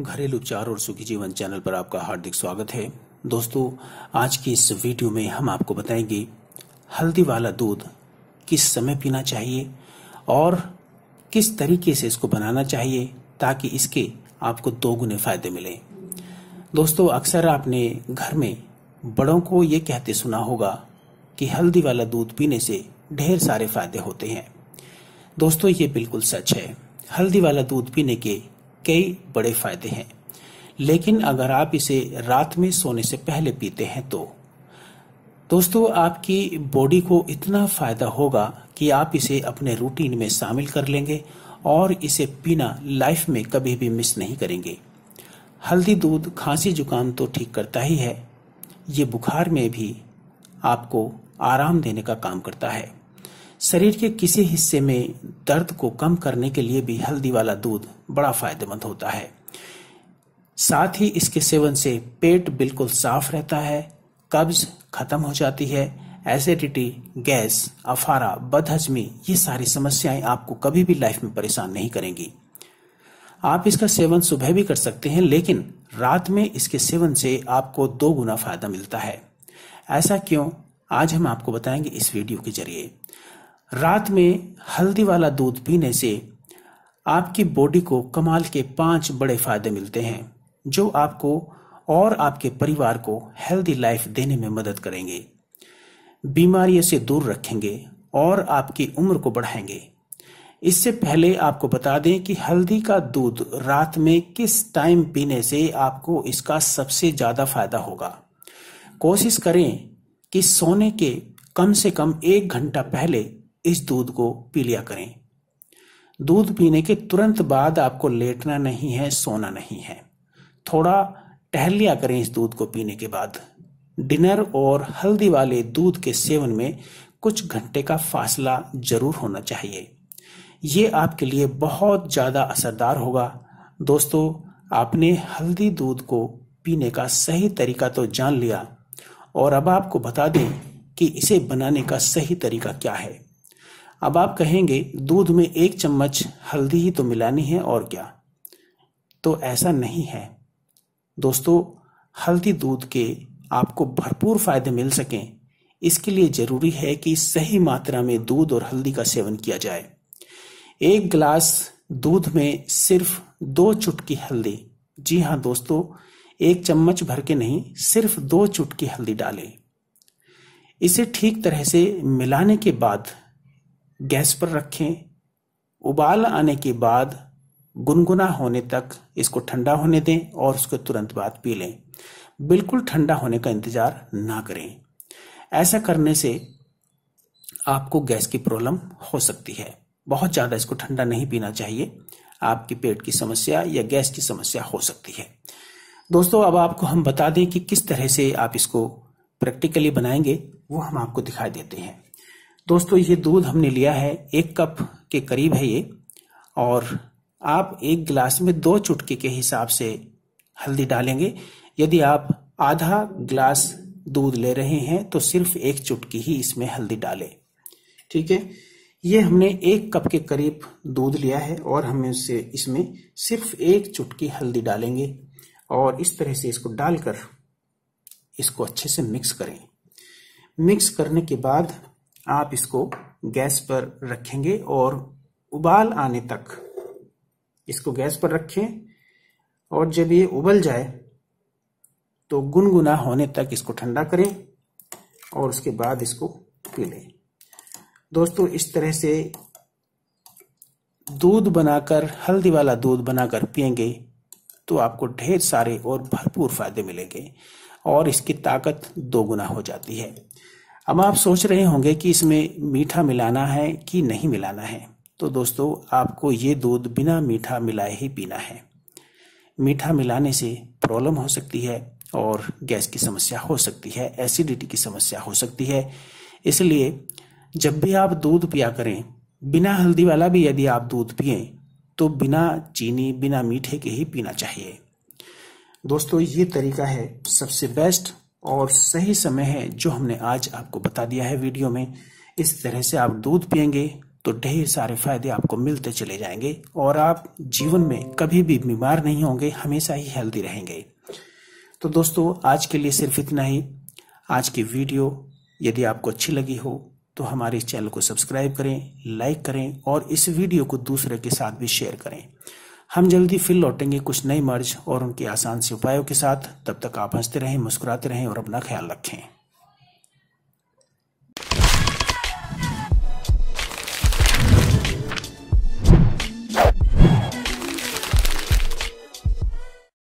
घरेलू चार और सुखी जीवन चैनल पर आपका हार्दिक स्वागत है दोस्तों आज की इस वीडियो में हम आपको बताएंगे हल्दी वाला दूध किस समय पीना चाहिए और किस तरीके से इसको बनाना चाहिए ताकि इसके आपको दोगुने फायदे मिले दोस्तों अक्सर आपने घर में बड़ों को ये कहते सुना होगा कि हल्दी वाला दूध पीने से ढेर सारे फायदे होते हैं दोस्तों ये बिल्कुल सच है हल्दी वाला दूध पीने के कई बड़े फायदे हैं लेकिन अगर आप इसे रात में सोने से पहले पीते हैं तो दोस्तों आपकी बॉडी को इतना फायदा होगा कि आप इसे अपने रूटीन में शामिल कर लेंगे और इसे पीना लाइफ में कभी भी मिस नहीं करेंगे हल्दी दूध खांसी जुकाम तो ठीक करता ही है ये बुखार में भी आपको आराम देने का काम करता है शरीर के किसी हिस्से में दर्द को कम करने के लिए भी हल्दी वाला दूध बड़ा फायदेमंद होता है साथ ही इसके सेवन से पेट बिल्कुल साफ रहता है कब्ज खत्म हो जाती है एसिडिटी गैस अफारा बदहजमी ये सारी समस्याएं आपको कभी भी लाइफ में परेशान नहीं करेंगी आप इसका सेवन सुबह भी कर सकते हैं लेकिन रात में इसके सेवन से आपको दो गुना फायदा मिलता है ऐसा क्यों आज हम आपको बताएंगे इस वीडियो के जरिए रात में हल्दी वाला दूध पीने से आपकी बॉडी को कमाल के पांच बड़े फायदे मिलते हैं जो आपको और आपके परिवार को हेल्दी लाइफ देने में मदद करेंगे बीमारियों से दूर रखेंगे और आपकी उम्र को बढ़ाएंगे इससे पहले आपको बता दें कि हल्दी का दूध रात में किस टाइम पीने से आपको इसका सबसे ज्यादा फायदा होगा कोशिश करें कि सोने के कम से कम एक घंटा पहले इस दूध को पी लिया करें दूध पीने के तुरंत बाद आपको लेटना नहीं है सोना नहीं है थोड़ा टहल लिया करें इस दूध को पीने के बाद डिनर और हल्दी वाले दूध के सेवन में कुछ घंटे का फासला जरूर होना चाहिए ये आपके लिए बहुत ज़्यादा असरदार होगा दोस्तों आपने हल्दी दूध को पीने का सही तरीका तो जान लिया और अब आपको बता दें कि इसे बनाने का सही तरीका क्या है अब आप कहेंगे दूध में एक चम्मच हल्दी ही तो मिलानी है और क्या तो ऐसा नहीं है दोस्तों हल्दी दूध के आपको भरपूर फायदे मिल सकें इसके लिए जरूरी है कि सही मात्रा में दूध और हल्दी का सेवन किया जाए एक गिलास दूध में सिर्फ दो चुटकी हल्दी जी हाँ दोस्तों एक चम्मच भर के नहीं सिर्फ दो चुटकी हल्दी डालें इसे ठीक तरह से मिलाने के बाद गैस पर रखें उबाल आने के बाद गुनगुना होने तक इसको ठंडा होने दें और उसको तुरंत बाद पी लें बिल्कुल ठंडा होने का इंतज़ार ना करें ऐसा करने से आपको गैस की प्रॉब्लम हो सकती है बहुत ज़्यादा इसको ठंडा नहीं पीना चाहिए आपके पेट की समस्या या गैस की समस्या हो सकती है दोस्तों अब आपको हम बता दें कि किस तरह से आप इसको प्रैक्टिकली बनाएंगे वो हम आपको दिखाई देते हैं दोस्तों ये दूध हमने लिया है एक कप के करीब है ये और आप एक गिलास में दो चुटकी के हिसाब से हल्दी डालेंगे यदि आप आधा गिलास दूध ले रहे हैं तो सिर्फ एक चुटकी ही इसमें हल्दी डालें ठीक है ये हमने एक कप के करीब दूध लिया है और हमें उसे इसमें सिर्फ एक चुटकी हल्दी डालेंगे और इस तरह से इसको डालकर इसको अच्छे से मिक्स करें मिक्स करने के बाद आप इसको गैस पर रखेंगे और उबाल आने तक इसको गैस पर रखें और जब ये उबल जाए तो गुनगुना होने तक इसको ठंडा करें और उसके बाद इसको पी लें दोस्तों इस तरह से दूध बनाकर हल्दी वाला दूध बनाकर पियेंगे तो आपको ढेर सारे और भरपूर फायदे मिलेंगे और इसकी ताकत दोगुना हो जाती है अब आप सोच रहे होंगे कि इसमें मीठा मिलाना है कि नहीं मिलाना है तो दोस्तों आपको ये दूध बिना मीठा मिलाए ही पीना है मीठा मिलाने से प्रॉब्लम हो सकती है और गैस की समस्या हो सकती है एसिडिटी की समस्या हो सकती है इसलिए जब भी आप दूध पिया करें बिना हल्दी वाला भी यदि आप दूध पिए तो बिना चीनी बिना मीठे के ही पीना चाहिए दोस्तों ये तरीका है सबसे बेस्ट और सही समय है जो हमने आज आपको बता दिया है वीडियो में इस तरह से आप दूध पियेंगे तो ढेर सारे फायदे आपको मिलते चले जाएंगे और आप जीवन में कभी भी बीमार नहीं होंगे हमेशा ही हेल्दी रहेंगे तो दोस्तों आज के लिए सिर्फ इतना ही आज की वीडियो यदि आपको अच्छी लगी हो तो हमारे चैनल को सब्सक्राइब करें लाइक करें और इस वीडियो को दूसरे के साथ भी शेयर करें हम जल्दी फिर लौटेंगे कुछ नई मर्ज और उनके आसान से उपायों के साथ तब तक आप हंसते रहें मुस्कुराते रहें और अपना ख्याल रखें